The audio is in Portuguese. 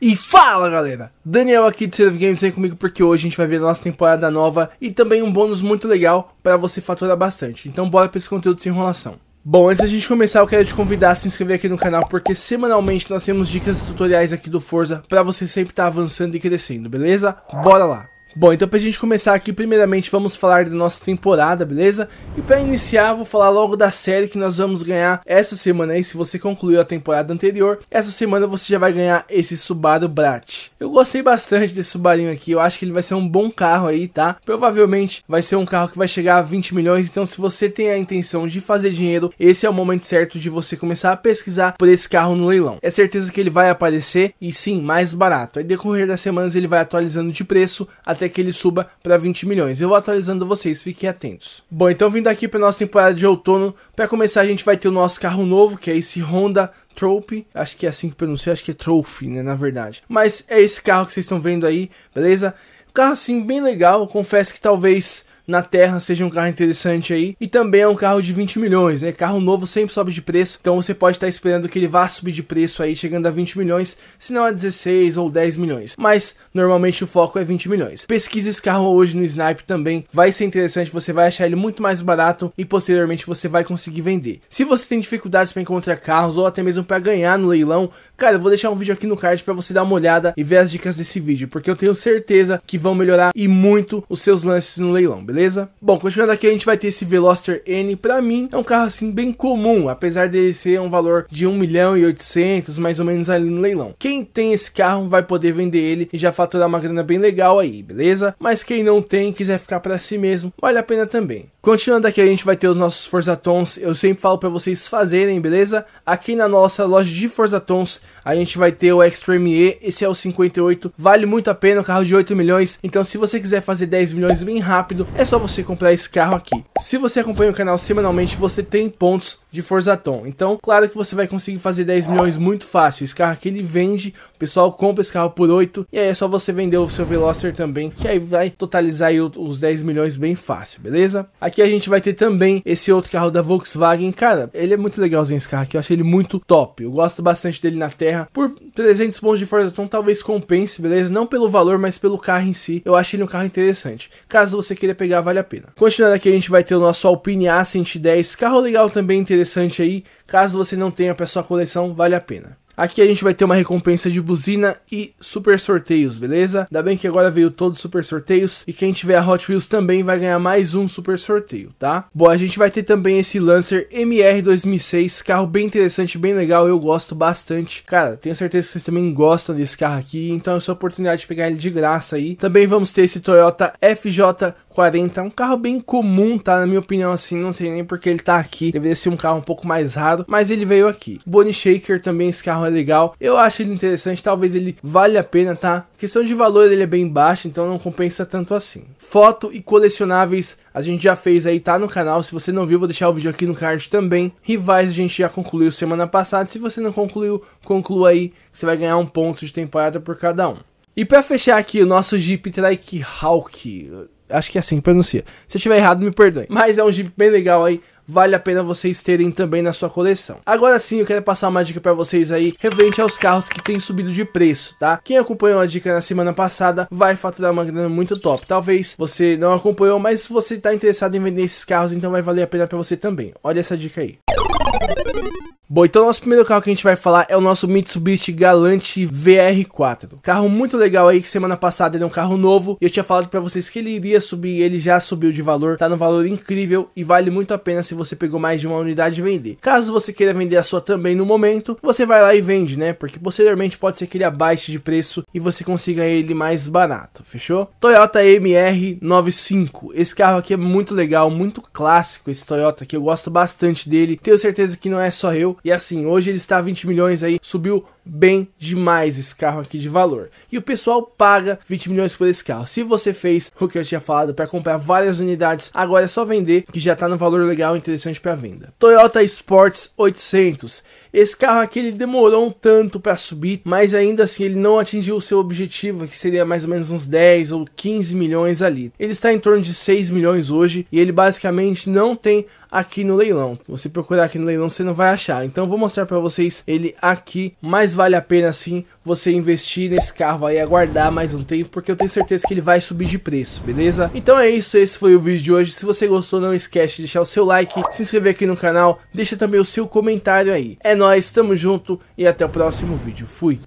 E fala galera, Daniel aqui do Serve Games vem comigo porque hoje a gente vai ver a nossa temporada nova e também um bônus muito legal para você faturar bastante. Então bora para esse conteúdo sem enrolação. Bom, antes da gente começar, eu quero te convidar a se inscrever aqui no canal, porque semanalmente nós temos dicas e tutoriais aqui do Forza para você sempre estar tá avançando e crescendo, beleza? Bora lá! Bom, então pra gente começar aqui, primeiramente vamos falar da nossa temporada, beleza? E para iniciar, vou falar logo da série que nós vamos ganhar essa semana aí, se você concluiu a temporada anterior, essa semana você já vai ganhar esse Subaru Brat. Eu gostei bastante desse Subarinho aqui, eu acho que ele vai ser um bom carro aí, tá? Provavelmente vai ser um carro que vai chegar a 20 milhões, então se você tem a intenção de fazer dinheiro, esse é o momento certo de você começar a pesquisar por esse carro no leilão. É certeza que ele vai aparecer e sim, mais barato. Aí decorrer das semanas ele vai atualizando de preço até até que ele suba para 20 milhões. Eu vou atualizando vocês, fiquem atentos. Bom, então vindo aqui para nossa temporada de outono, para começar a gente vai ter o nosso carro novo, que é esse Honda Trophy, acho que é assim que pronuncia, acho que é Trophy, né, na verdade. Mas é esse carro que vocês estão vendo aí, beleza? carro assim bem legal, confesso que talvez na terra seja um carro interessante aí. E também é um carro de 20 milhões, né? Carro novo sempre sobe de preço, então você pode estar esperando que ele vá subir de preço aí, chegando a 20 milhões, se não a 16 ou 10 milhões. Mas normalmente o foco é 20 milhões. Pesquisa esse carro hoje no Snipe também, vai ser interessante, você vai achar ele muito mais barato e posteriormente você vai conseguir vender. Se você tem dificuldades para encontrar carros ou até mesmo para ganhar no leilão, cara, eu vou deixar um vídeo aqui no card para você dar uma olhada e ver as dicas desse vídeo, porque eu tenho certeza que vão melhorar e muito os seus lances no leilão, beleza? beleza? Bom, continuando aqui, a gente vai ter esse Veloster N. Pra mim, é um carro assim bem comum, apesar dele ser um valor de 1 milhão e 800, mais ou menos ali no leilão. Quem tem esse carro vai poder vender ele e já faturar uma grana bem legal aí, beleza? Mas quem não tem, quiser ficar para si mesmo, vale a pena também. Continuando aqui, a gente vai ter os nossos Forza Tons. Eu sempre falo para vocês fazerem, beleza? Aqui na nossa loja de Forza Tons a gente vai ter o Extreme E. Esse é o 58. Vale muito a pena, um carro de 8 milhões. Então, se você quiser fazer 10 milhões bem rápido, é só você comprar esse carro aqui. Se você acompanha o canal semanalmente, você tem pontos de Forzaton. Então, claro que você vai conseguir fazer 10 milhões muito fácil. Esse carro aqui ele vende, o pessoal compra esse carro por 8 e aí é só você vender o seu Veloster também, que aí vai totalizar aí os 10 milhões bem fácil, beleza? Aqui a gente vai ter também esse outro carro da Volkswagen. Cara, ele é muito legalzinho esse carro aqui, eu achei ele muito top. Eu gosto bastante dele na terra por 300 pontos de Forza então talvez compense, beleza? Não pelo valor, mas pelo carro em si. Eu acho ele um carro interessante. Caso você queira pegar, vale a pena. Continuando aqui, a gente vai ter o nosso Alpine A110. Carro legal também, interessante aí. Caso você não tenha para sua coleção, vale a pena. Aqui a gente vai ter uma recompensa de buzina e super sorteios, beleza? Ainda bem que agora veio todos os super sorteios e quem tiver a Hot Wheels também vai ganhar mais um super sorteio, tá? Bom, a gente vai ter também esse Lancer MR 2006, carro bem interessante, bem legal, eu gosto bastante. Cara, tenho certeza que vocês também gostam desse carro aqui, então é sua oportunidade de pegar ele de graça aí. Também vamos ter esse Toyota FJ 40. Então, um carro bem comum, tá? Na minha opinião, assim, não sei nem porque ele tá aqui. Deveria ser um carro um pouco mais raro, mas ele veio aqui. Bonnie Shaker também, esse carro é legal. Eu acho ele interessante, talvez ele valha a pena, tá? A questão de valor, ele é bem baixo, então não compensa tanto assim. Foto e colecionáveis, a gente já fez aí, tá no canal. Se você não viu, vou deixar o vídeo aqui no card também. Rivais, a gente já concluiu semana passada. Se você não concluiu, conclua aí. Você vai ganhar um ponto de temporada por cada um. E para fechar aqui o nosso Jeep Trike Hawk, Acho que é assim que pronuncia. Se eu tiver errado, me perdoe. Mas é um Jeep bem legal aí. Vale a pena vocês terem também na sua coleção. Agora sim, eu quero passar uma dica para vocês aí, referente aos carros que têm subido de preço, tá? Quem acompanhou a dica na semana passada vai faturar uma grana muito top. Talvez você não acompanhou, mas se você está interessado em vender esses carros, então vai valer a pena para você também. Olha essa dica aí. Bom, então o nosso primeiro carro que a gente vai falar é o nosso Mitsubishi Galante VR4. Carro muito legal aí, que semana passada ele é um carro novo. E eu tinha falado para vocês que ele iria subir, ele já subiu de valor, tá no valor incrível e vale muito a pena se você pegou mais de uma unidade e vender. Caso você queira vender a sua também no momento, você vai lá e vende, né? Porque posteriormente pode ser que ele abaixe de preço e você consiga ele mais barato, fechou? Toyota MR95. Esse carro aqui é muito legal, muito clássico esse Toyota que eu gosto bastante dele. Tenho certeza certeza que não é só eu. E assim, hoje ele está a 20 milhões aí, subiu bem demais esse carro aqui de valor. E o pessoal paga 20 milhões por esse carro. Se você fez o que eu tinha falado para comprar várias unidades, agora é só vender que já está no valor legal interessante para venda. Toyota Sports 800. Esse carro aqui ele demorou um tanto para subir, mas ainda assim ele não atingiu o seu objetivo, que seria mais ou menos uns 10 ou 15 milhões ali. Ele está em torno de 6 milhões hoje e ele basicamente não tem aqui no leilão. você procurar aqui no leilão, você não vai achar. Então vou mostrar para vocês ele aqui mais vale a pena sim você investir nesse carro aí, aguardar mais um tempo, porque eu tenho certeza que ele vai subir de preço, beleza? Então é isso, esse foi o vídeo de hoje. Se você gostou, não esquece de deixar o seu like, se inscrever aqui no canal, deixa também o seu comentário aí. É nóis, tamo junto e até o próximo vídeo. Fui!